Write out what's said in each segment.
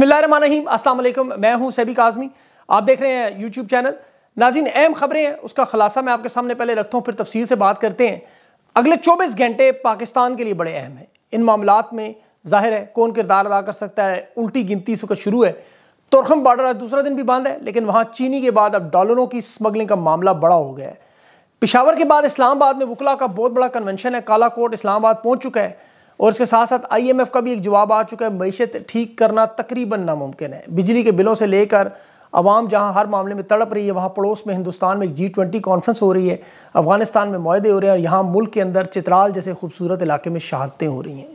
बिसमीम असल मैं हूं सैबिक आज़मी आप देख रहे हैं यूट्यूब चैनल नाजिन अहम खबरें हैं उसका खुलासा मैं आपके सामने पहले रखता हूँ फिर तफसील से बात करते हैं अगले चौबीस घंटे पाकिस्तान के लिए बड़े अहम हैं इन मामला में जाहिर है कौन किरदार अदा कर सकता है उल्टी गिनती इस शुरू है तुरखम बॉर्डर आज दूसरा दिन भी बंद है लेकिन वहाँ चीनी के बाद अब डॉलरों की स्मगलिंग का मामला बड़ा हो गया है पिशावर के बाद इस्लामाबाद में वकला का बहुत बड़ा कन्वेंशन है काला कोट इस्लामाबाद पहुँच चुका है और इसके साथ साथ आईएमएफ का भी एक जवाब आ चुका है मीशत ठीक करना तकरीबन नामुमकिन है बिजली के बिलों से लेकर आवाम जहाँ हर मामले में तड़प रही है वहाँ पड़ोस में हिंदुस्तान में एक जी ट्वेंटी कॉन्फ्रेंस हो रही है अफगानिस्तान में माहदे हो रहे हैं और यहाँ मुल्क के अंदर चित्राल जैसे खूबसूरत इलाके में शहादतें हो रही हैं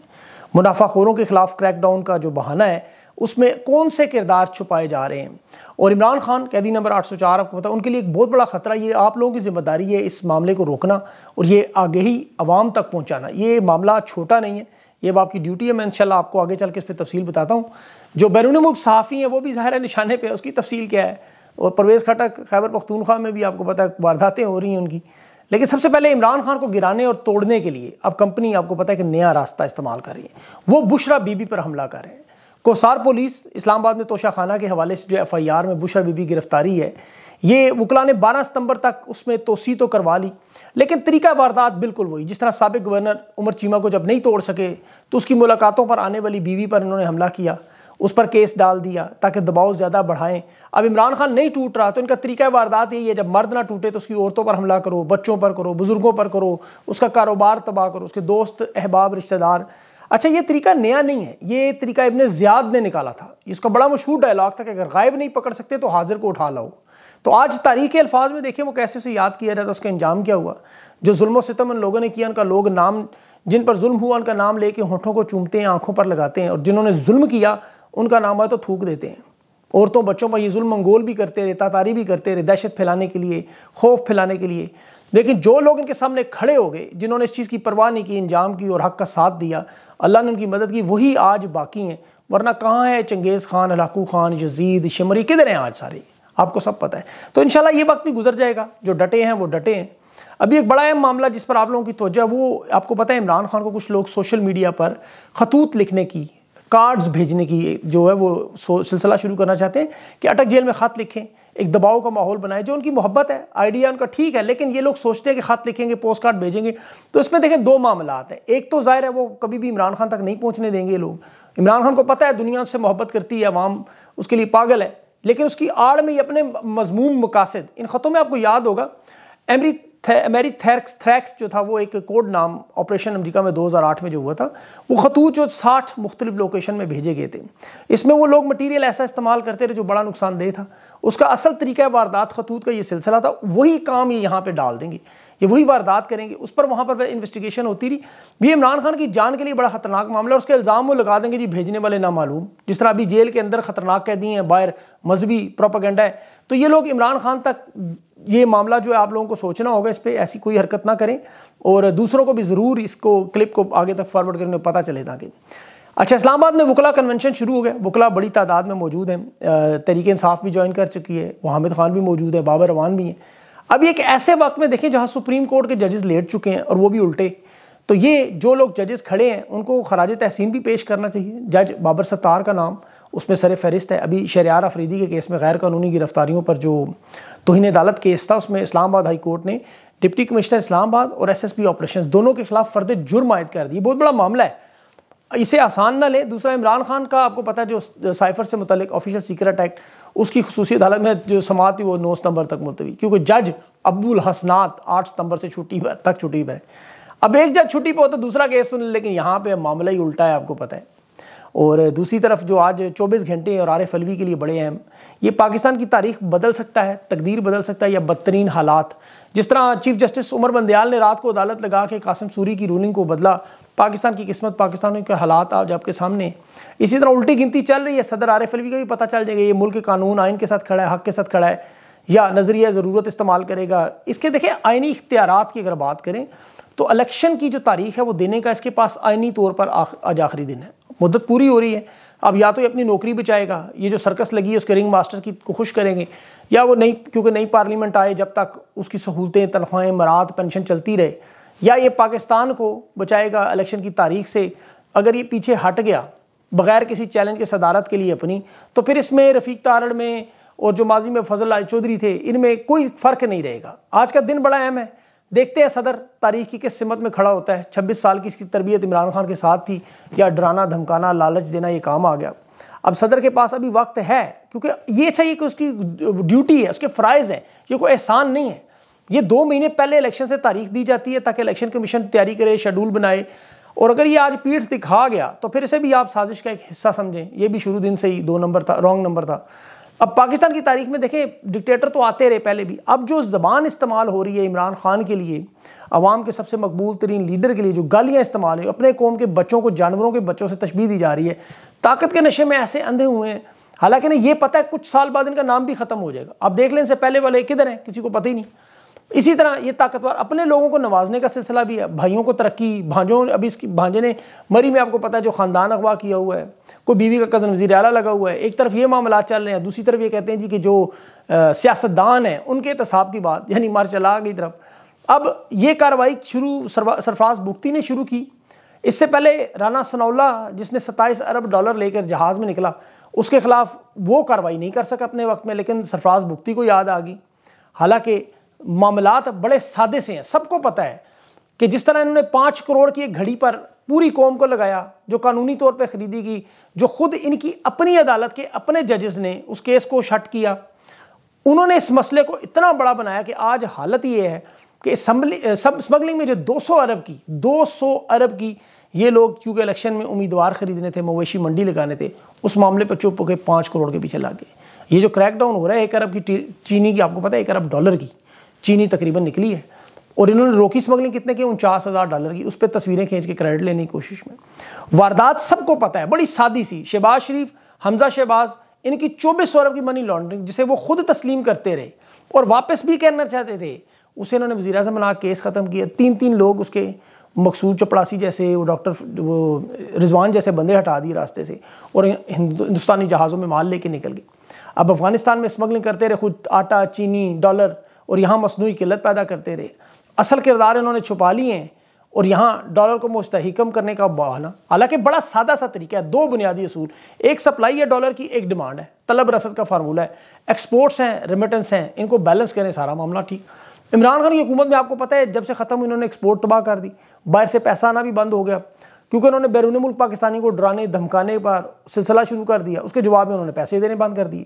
मुनाफाखोरों के खिलाफ क्रैकडाउन का जो बहाना है उसमें कौन से किरदार छुपाए जा रहे हैं और इमरान खान कैदी नंबर 804 आपको पता उनके लिए एक बहुत बड़ा ख़तरा ये आप लोगों की जिम्मेदारी है इस मामले को रोकना और ये आगे ही आवाम तक पहुँचाना ये मामला छोटा नहीं है ये अब आपकी ड्यूटी है मैं इंशाल्लाह आपको आगे चल के इस पर तफसील बताता हूँ जो बैरून मुल्क सहाफ़ी हैं वो भी ज़ाहिर है निशाने पर उसकी तफसील क्या है और परवेज़ खटक खैबर पख्तूनख्वा में भी आपको पता है वारदातें हो रही हैं उनकी लेकिन सबसे पहले इमरान खान को गिराने और तोड़ने के लिए अब कंपनी आपको पता है कि नया रास्ता इस्तेमाल कर रही है वो बुशरा बीबी पर हमला कर रहे हैं कोसार पुलिस इस्लामाबाद में तोशा खाना के हवाले से जो एफ आई आर में बुशरा बीबी गिरफ्तारी है ये वकला ने 12 सितंबर तक उसमें तोसी तो करवा ली लेकिन तरीका वारदात बिल्कुल वही जिस तरह सबक गवर्नर उमर चीमा को जब नहीं तोड़ सके तो उसकी मुलाकातों पर आने वाली बीवी पर इन्होंने हमला किया उस पर केस डाल दिया ताकि दबाव ज़्यादा बढ़ाएं अब इमरान खान नहीं टूट रहा तो इनका तरीका वारदात यही है जब मर्द ना टूटे तो उसकी औरतों पर हमला करो बच्चों पर करो बुज़ुर्गों पर करो उसका कारोबार तबाह करो उसके दोस्त अहबाब रिश्तेदार अच्छा ये तरीका नया नहीं है ये तरीका इबन ज़्यादा ने निकाला था इसका बड़ा मशहूर डायलॉग था कि अगर गायब नहीं पकड़ सकते तो हाजिर को उठा लाओ तो आज तारीख के अल्फाज में देखिए वो कैसे उसे याद किया जाता है उसका इंजाम क्या हुआ जो जुल्म सितम उन लोगों ने किया उनका लोग नाम जिन पर जुल्म हुआ उनका नाम लेके होठों को चूमते हैं आंखों पर लगाते हैं और जिन्होंने जुल्म किया उनका नाम आए तो थूक देते हैं औरतों बच्चों पर ये जुल्म मंगोल भी करते रहे तातारी भी करते रहे दहशत फैलाने के लिए खौफ फैलाने के लिए लेकिन जो लोग इनके सामने खड़े हो गए जिन्होंने इस चीज़ की परवाह नहीं की इंजाम की और हक का साथ दिया अल्लाह ने उनकी मदद की वही आज बाकी हैं वरना कहाँ है Genghis Khan Hulagu Khan Yazid शमरी किधर हैं आज सारे आपको सब पता है तो इनशाला ये वक्त भी गुजर जाएगा जो डटे हैं वो डटे हैं अभी एक बड़ा अहम मामला जिस पर आप लोगों की तोजा वो आपको पता है इमरान खान को कुछ लोग सोशल मीडिया पर खतूत लिखने की कार्ड्स भेजने की जो है वो सिलसिला शुरू करना चाहते हैं कि अटक जेल में ख़त लिखें एक दबाव का माहौल बनाए जो उनकी मोहब्बत है आइडिया उनका ठीक है लेकिन ये लोग सोचते हैं कि ख़त लिखेंगे पोस्ट कार्ड भेजेंगे तो इसमें देखें दो मामला आते हैं एक तो ज़ाहिर है वो कभी भी इमरान खान तक नहीं पहुँचने देंगे लोग इमरान खान को पता है दुनिया उससे मोहब्बत करती है आवाम उसके लिए पागल है लेकिन उसकी आड़ में ये अपने मजमूम मकासद इन ख़तों में आपको याद होगा एमरी एमेरी थैक्स थ्रैक्स जो था वो एक कोड नाम ऑपरेशन अमेरिका में 2008 में जो हुआ था वो खतूत जो 60 मुख्तलिफ लोकेशन में भेजे गए थे इसमें वो लोग मटीरियल ऐसा इस्तेमाल करते थे जो बड़ा नुकसानदेह था उसका असल तरीका वारदात खतूत का ये सिलसिला था वही काम ये यहाँ पर डाल देंगे ये वही वारदात करेंगे उस पर वहाँ पर इन्वेस्टिगेशन होती रही भी इमरान खान की जान के लिए बड़ा खतरनाक मामला है उसके इल्ज़ाम वो लगा देंगे जी भेजने वाले ना मालूम जिस तरह अभी जेल के अंदर खतरनाक कैदी हैं बाहर मजहबी प्रोपागेंडा है तो ये लोग इमरान खान तक ये मामला जो है आप लोगों को सोचना होगा इस पर ऐसी कोई हरकत ना करें और दूसरों को भी ज़रूर इसको क्लिप को आगे तक फॉरवर्ड करने पता चले ताकि अच्छा इस्लामाबाद में वकला कन्वेंशन शुरू हो गया वकला बड़ी तादाद में मौजूद हैं तरीके इंसाफ भी ज्वाइन कर चुकी है वो हामिद खान भी मौजूद है बाबर रवान भी हैं अब एक ऐसे वक्त में देखें जहां सुप्रीम कोर्ट के जजेस लेट चुके हैं और वो भी उल्टे तो ये जो लोग जजेस खड़े हैं उनको खराज तहसीन भी पेश करना चाहिए जज बाबर सत्तार का नाम उसमें सर फहरिस्त है अभी शरियार अफरीदी के केस में गैर कानूनी गिरफ्तारियों पर जो तोहन अदालत केस था उसमें इस्लामाबाद हाई कोर्ट ने डिप्टी कमिश्नर इस्लामाबाद और एस एस पी ऑपरेशन दोनों के खिलाफ फर्द जुर्म आयद कर दिए बहुत बड़ा मामला है इसे आसान ना लें दूसरा इमरान खान का आपको पता है जो साइफर से मुतल ऑफिशियल सीक्रेट एक्ट उसकी खसूसी अदालत में जो समात थी वो नौ सितंबर तक मुलतवी क्योंकि जज अबुल हसनात आठ सितंबर से छुट्टी पर तक छुट्टी पर है अब एक जज छुट्टी पर होता दूसरा केस सुन लेकिन यहाँ पर मामला ही उल्टा है आपको पता है और दूसरी तरफ जो आज 24 घंटे और आरिफ अलवी के लिए बड़े अहम ये पाकिस्तान की तारीख बदल सकता है तकदीर बदल सकता है या बदतरीन हालात जिस तरह चीफ जस्टिस उमर बंदयाल ने रात को अदालत लगा के कासिम सूरी की रूलिंग को बदला पाकिस्तान की किस्मत पाकिस्तान के हालात आज आपके सामने इसी तरह उल्टी गिनती चल रही है सदर आरिफ अलवी का भी पता चल जाएगा ये मुल्क के कानून आइन के साथ खड़ा है हक के साथ खड़ा है या नज़रिया ज़रूरत इस्तेमाल करेगा इसके देखें आइनी इख्तियार की अगर बात करें तो इलेक्शन की जो तारीख है वो देने का इसके पास आइनी तौर पर आज आखिरी दिन है मुद्दत पूरी हो रही है अब या तो ये अपनी नौकरी बचाएगा ये जो सर्कस लगी है उसके रिंग मास्टर की को खुश करेंगे या वो नई क्योंकि नई पार्लियामेंट आए जब तक उसकी सहूलतें तनख्वाहें मरात पेंशन चलती रहे या ये पाकिस्तान को बचाएगा इलेक्शन की तारीख से अगर ये पीछे हट गया बगैर किसी चैलेंज के सदारत के लिए अपनी तो फिर इसमें रफ़ीक तारड़ में और जो माजी में फजल लाल चौधरी थे इनमें कोई फ़र्क नहीं रहेगा आज का दिन बड़ा अहम है देखते हैं सदर तारीख की किस सिमत में खड़ा होता है छब्बीस साल की इसकी तरबियत इमरान खान के साथ थी या डराना धमकाना लालच देना ये काम आ गया अब सदर के पास अभी वक्त है क्योंकि ये चाहिए अच्छा कि उसकी ड्यूटी है उसके फ़्राइज़ हैं ये कोई एहसान नहीं है ये दो महीने पहले इलेक्शन से तारीख दी जाती है ताकि इलेक्शन कमीशन तैयारी करे शेड्यूल बनाए और अगर ये आज पीठ दिखा गया तो फिर इसे भी आप साजिश का एक हिस्सा समझें ये भी शुरू दिन से ही दो नंबर था रॉन्ग नंबर था अब पाकिस्तान की तारीख में देखें डिक्टेटर तो आते रहे पहले भी अब जो ज़बान इस्तेमाल हो रही है इमरान खान के लिए अवाम के सबसे मकबूल तरीन लीडर के लिए जो गालियाँ इस्तेमाल हुई अपने कौम के बच्चों को जानवरों के बच्चों से तशबी दी जा रही है ताकत के नशे में ऐसे अंधे हुए हैं हालांकि ना ये पता है कुछ साल बाद इनका नाम भी ख़त्म हो जाएगा आप देख लें इनसे पहले वाले किधर हैं किसी को पता ही नहीं इसी तरह ये ताकतवर अपने लोगों को नवाजने का सिलसिला भी है भाइयों को तरक्की भांजों अभी इसकी भांजे ने मरी में आपको पता है जो ख़ानदान अगवा किया हुआ है कोई बीवी का कदम वजी अला लगा हुआ है एक तरफ ये मामला चल रहे हैं दूसरी तरफ ये कहते हैं जी कि जो सियासतदान हैं उनके तसाब की बात यानी मार्शल आर्ट की तरफ अब ये कार्रवाई शुरू सरफराज बुख्ती ने शुरू की इससे पहले राना सनौला जिसने सत्ताईस अरब डॉलर लेकर जहाज़ में निकला उसके खिलाफ वो कार्रवाई नहीं कर सका अपने वक्त में लेकिन सरफराज बुख्ती को याद आ गई हालांकि मामलात बड़े सादे से हैं सबको पता है कि जिस तरह इन्होंने पाँच करोड़ की एक घड़ी पर पूरी कौम को लगाया जो कानूनी तौर पर खरीदी गई जो खुद इनकी अपनी अदालत के अपने जजेस ने उस केस को शट किया उन्होंने इस मसले को इतना बड़ा बनाया कि आज हालत ये है कि सब स्मगलिंग में जो 200 अरब की 200 अरब की ये लोग क्योंकि इलेक्शन में उम्मीदवार खरीदने थे मवेशी मंडी लगाने थे उस मामले पर चुप गए पाँच करोड़ के पीछे ला गए ये जो क्रैकडाउन हो रहा है एक अरब की चीनी की आपको पता है एक अरब डॉलर की चीनी तकरीबन निकली है और इन्होंने रोकी स्मगलिंग कितने की उनचास हज़ार डॉलर की उस पर तस्वीरें खींच के क्रेडिट लेने की कोशिश में वारदात सबको पता है बड़ी सादी सी शहबाज शरीफ हमजा शहबाज इनकी चौबीस सौ अरब की मनी लॉन्ड्रिंग जिसे वो खुद तस्लीम करते रहे और वापस भी कहना चाहते थे उसे इन्होंने वजी अजम बना केस ख़त्म किया तीन तीन लोग उसके मकसूद चपड़ासी जैसे वो डॉक्टर वो रिजवान जैसे बंदे हटा दिए रास्ते से और हिंदुस्तानी जहाज़ों में माल लेके निकल गए अब अफगानिस्तान में स्मगलिंग करते रहे खुद आटा चीनी डॉलर और यहाँ मसनू किल्लत पैदा करते रहे असल किरदार इन्होंने छुपा लिए हैं और यहाँ डॉलर को मुस्तकम करने का बहाना हालांकि बड़ा सादा सा तरीका है दो बुनियादी असूल एक सप्लाई है डॉलर की एक डिमांड है तलब रसद का फार्मूला है एक्सपोर्ट्स हैं रिमिटेंस हैं इनको बैलेंस करें सारा मामला ठीक इमरान खान की हुकूमत में आपको पता है जब से ख़त्म इन्होंने एक्सपोर्ट तबाह कर दी बाहर से पैसा आना भी बंद हो गया क्योंकि उन्होंने बैरून मुल्क पाकिस्तानी को डराने धमकाने पर सिलसिला शुरू कर दिया उसके जवाब में उन्होंने पैसे देने बंद कर दिए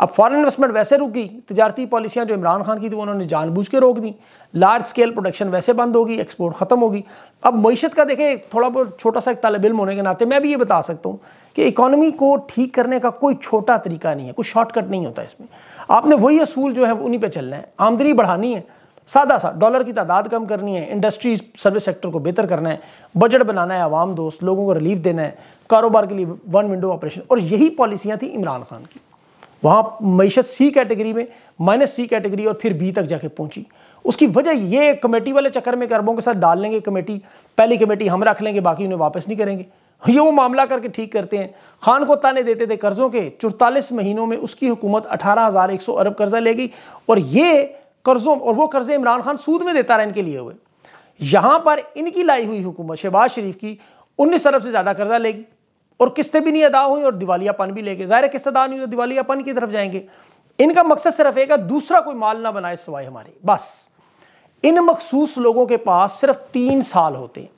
अब फॉरेन इन्वेस्टमेंट वैसे रुक गई तजारती पॉलिसियाँ जो इमरान खान की थी उन्होंने जानबूझ के रोक दी लार्ज स्केल प्रोडक्शन वैसे बंद होगी एक्सपोर्ट खत्म होगी अब मीशत का देखें थोड़ा बहुत छोटा सा एक तलब इम होने के नाते मैं भी ये बता सकता हूँ कि इकॉनमी को ठीक करने का कोई छोटा तरीका नहीं है कोई शॉर्टकट नहीं होता इसमें आपने वही असूल जो है उन्हीं पर चलना है आमदनी बढ़ानी है सादा सा डॉलर की तादाद कम करनी है इंडस्ट्रीज सर्विस सेक्टर को बेहतर करना है बजट बनाना है आवाम दोस्त लोगों को रिलीफ देना है कारोबार के लिए वन विंडो ऑपरेशन और यही पॉलिसियाँ थी इमरान खान की वहाँ मीशत सी कैटेगरी में माइनस सी कैटेगरी और फिर बी तक जाके पहुँची उसकी वजह ये कमेटी वाले चक्कर में अरबों के साथ डाल लेंगे कमेटी पहली कमेटी हम रख लेंगे बाकी उन्हें वापस नहीं करेंगे ये वो मामला करके ठीक करते हैं खान को ताने देते थे कर्ज़ों के चुतालीस महीनों में उसकी हुकूमत अठारह हज़ार एक सौ अरब कर्ज़ा लेगी और ये कर्ज़ों और वो कर्ज़े इमरान खान सूद में देता रहा इनके लिए हुए यहाँ पर इनकी लाई हुई हुकूमत शहबाज शरीफ की उन्नीस अरब से ज़्यादा कर्ज़ा लेगी और किस्तें भी नहीं अदा हुई और दिवालियापन भी ले गए ज़ाहिर किस्त अदा नहीं हुई तो दिवालियापन की तरफ जाएंगे इनका मकसद सिर्फ एक है दूसरा कोई माल ना बनाए सवाए हमारे बस इन मखसूस लोगों के पास सिर्फ तीन साल होते हैं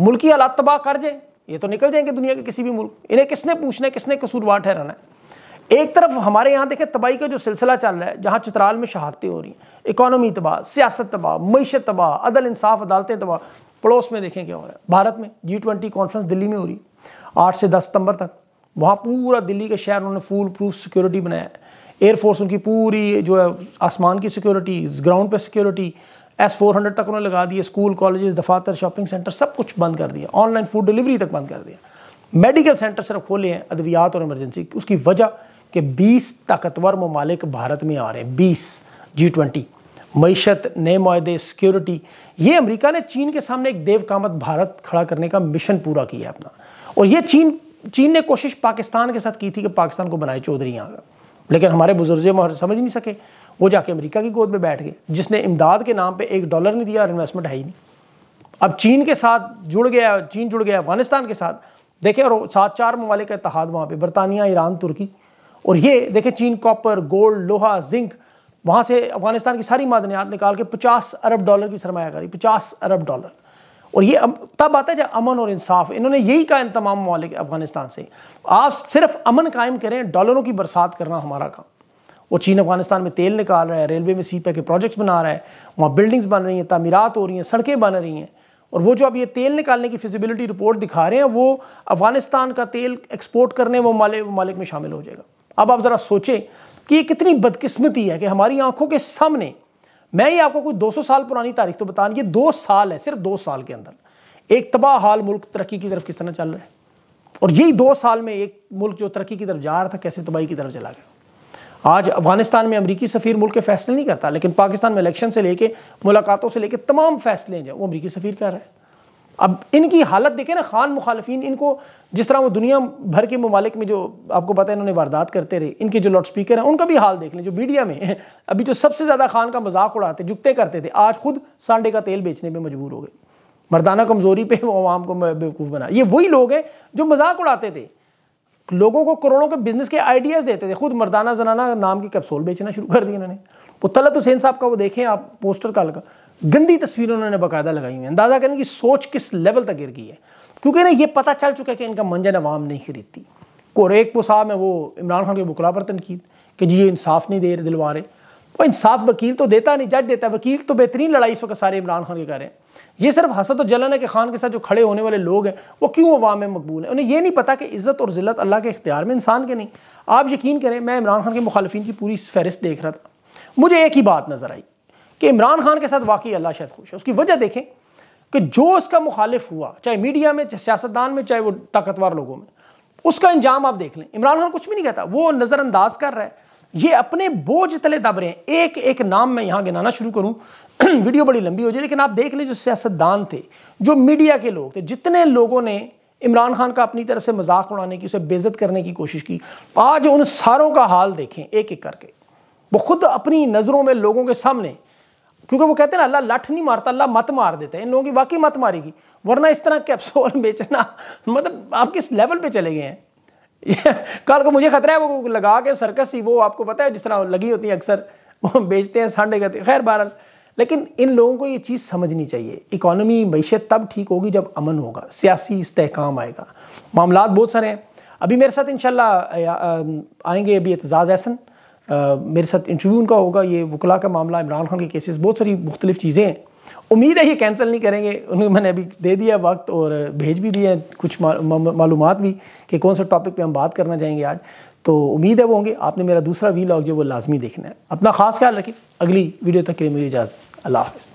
मुल्की हालात तबाह कर जाए ये तो निकल जाएंगे दुनिया के किसी भी मुल्क इन्हें किसने पूछना है किसने कसूरवार ठहराना है एक तरफ हमारे यहाँ देखें तबाही का जो सिलसिला चल रहा है जहाँ चित्राल में शहादतें हो रही हैं इकानमी तबाह सियासत तबाह मीशत तबाह अदल इंसाफ अदालतें तबाह पड़ोस में देखें क्या हो रहा है भारत में जी ट्वेंटी कॉन्फ्रेंस दिल्ली में हो रही है आठ से दस सितंबर तक वहाँ पूरा दिल्ली के शहर उन्होंने फूल प्रूफ सिक्योरिटी बनाया एयरफोर्स उनकी पूरी जो है आसमान की सिक्योरिटी ग्राउंड पे सिक्योरिटी एस फोर हंड्रेड तक उन्होंने लगा दिए स्कूल कॉलेज दफातर शॉपिंग सेंटर सब कुछ बंद कर दिया ऑनलाइन फूड डिलीवरी तक बंद कर दिया मेडिकल सेंटर सिर्फ खोले हैं अद्वियात और इमरजेंसी उसकी वजह कि बीस ताकतवर ममालिक भारत में आ रहे हैं बीस जी ट्वेंटी मीशत नए माहे सिक्योरिटी ये अमरीका ने चीन के सामने एक देव कामत भारत खड़ा करने का मिशन पूरा किया है अपना और ये चीन चीन ने कोशिश पाकिस्तान के साथ की थी कि पाकिस्तान को बनाए चौधरी यहाँ का लेकिन हमारे बुजुर्ग मोहर समझ नहीं सके वो जाके अमेरिका की गोद में बैठ गए जिसने इमदाद के नाम पे एक डॉलर नहीं दिया और इन्वेस्टमेंट है ही नहीं अब चीन के साथ जुड़ गया चीन जुड़ गया अफगानिस्तान के साथ देखें और सात चार ममालिक इतिहाद वहाँ पर बरतानिया ईरान तुर्की और ये देखें चीन कॉपर गोल्ड लोहा जिंक वहाँ से अफगानिस्तान की सारी मादनियात निकाल के पचास अरब डॉलर की सरमाकारी पचास अरब डॉलर और ये अब तब आता है जब अमन और इंसाफ इन्होंने यही कहा इन तमाम ममालिक अफगानिस्तान से आप सिर्फ अमन कायम करें डॉलरों की बरसात करना हमारा काम वो चीन अफगानिस्तान में तेल निकाल रहा है रेलवे में सी के प्रोजेक्ट्स बना रहा है वहाँ बिल्डिंग्स बन रही हैं तमीरत हो रही हैं सड़कें बन रही हैं और वो जो अब ये तेल निकालने की फिजिबिलिटी रिपोर्ट दिखा रहे हैं वो अफगानिस्तान का तेल एक्सपोर्ट करने वो ममालिक में शामिल हो जाएगा अब आप ज़रा सोचें कि ये कितनी बदकिस्मती है कि हमारी आंखों के सामने मैं ही आपको कोई 200 साल पुरानी तारीख तो बता ये दो साल है सिर्फ दो साल के अंदर एक तबाह हाल मुल्क तरक्की की तरफ किस तरह चल रहा है और यही दो साल में एक मुल्क जो तरक्की की तरफ जा रहा था कैसे तबाही की तरफ चला गया आज अफगानिस्तान में अमरीकी सफ़ीर मुल्क के फैसले नहीं करता लेकिन पाकिस्तान में इलेक्शन से लेके मुलाकातों से लेके तमाम फैसले जो वो अमरीकी सफ़ीर कर रहा है अब इनकी हालत देखें ना खान मुखालफी इनको जिस तरह वो दुनिया भर के ममालिक में जो आपको पता है इन्होंने वारदात करते रहे इनके जो लाउड स्पीकर हैं उनका भी हाल देख लें जो मीडिया में है अभी जो सबसे ज़्यादा खान का मजाक उड़ाते जुकते करते थे आज खुद सांडे का तेल बेचने पर मजबूर हो गए मर्दाना कमज़ोरी पर वो आवाम को बेवकूफ़ बना ये वही लोग हैं जो मजाक उड़ाते थे लोगों को करोड़ों के बिजनेस के आइडियाज़ देते थे खुद मर्दाना जनाना नाम की कैप्सोल बेचना शुरू कर दी इन्होंने वो तलत हुसैन साहब का वो देखें आप पोस्टर का लगा गंदी तस्वीरें उन्होंने बाकायदा लगाई हुई हैं अंदाजा करें कि सोच किस लेवल तक गिर गई है क्योंकि ना ये पता चल चुका है कि इनका मंजन अवाम नहीं खरीदती कोरेक वो साहब है वो इमरान खान के बुकला पर तनकीद कि जी ये इंसाफ नहीं दे रहे दिलवा रहे वो इंसाफ वकील तो देता नहीं जज देता वकील तो बेहतरीन लड़ाई इस वक्त सारे इमरान खान के कर रहे हैं ये सिर्फ हसद और जलन है कि खान के साथ जो खड़े होने वाले लोग हैं वो क्यों अवाम में मकबूल है उन्हें ये नहीं पता कि इज़्ज़त और ज़िलत अल्लाह के इख्तियार में इंसान के नहीं आप यकीन करें मैं इमरान खान के मुखालफी की पूरी फहरिस्त देख रहा था मुझे एक ही बात नज़र आई कि इमरान खान के साथ वाकई अल्लाह शायद खुश है उसकी वजह देखें कि जो उसका मुखालिफ हुआ चाहे मीडिया में चाहे सियासतदान में चाहे वो ताकतवर लोगों में उसका इंजाम आप देख लें इमरान खान कुछ भी नहीं कहता वो नज़रअंदाज कर रहा है ये अपने बोझ तले दब रहे हैं एक एक नाम मैं यहाँ गिनाना शुरू करूँ वीडियो बड़ी लंबी हो जाए लेकिन आप देख लें जो सियासतदान थे जो मीडिया के लोग थे जितने लोगों ने इमरान खान का अपनी तरफ से मजाक उड़ाने की उसे बेजत करने की कोशिश की आज उन सारों का हाल देखें एक एक करके वो खुद अपनी नज़रों में लोगों के सामने क्योंकि वो कहते हैं ना अल्लाह लठ नहीं मारता अल्लाह मत मार देता है इन लोगों की वाकई मत मारेगी वरना इस तरह कैप्सूल बेचना मतलब आप किस लेवल पे चले गए हैं कल को मुझे खतरा है वो लगा के सर्कस ही वो आपको पता है जिस तरह लगी होती है अक्सर वो बेचते हैं सांडे करते हैं खैर बहरहाल लेकिन इन लोगों को ये चीज़ समझनी चाहिए इकोनॉमी मीशत तब ठीक होगी जब अमन होगा सियासी इस्तेकाम आएगा मामला बहुत सारे हैं अभी मेरे साथ इन आएंगे अभी एतजाज़ एहसन आ, मेरे साथ इंटरव्यू उनका होगा ये वकला का मामला इमरान खान के केसेस बहुत सारी मुख्तलिफ चीज़ें हैं उम्मीद है ये कैंसिल नहीं करेंगे उन्हें मैंने अभी दे दिया वक्त और भेज भी दिए हैं कुछ मालूम भी कि कौन सा टॉपिक पे हम बात करना चाहेंगे आज तो उम्मीद है वो होंगे आपने मेरा दूसरा वी लॉग जो वो लाजमी देखना है अपना खास ख्याल रखें अगली वीडियो तक के लिए मुझे इजाज़त अल्लाह हाफ़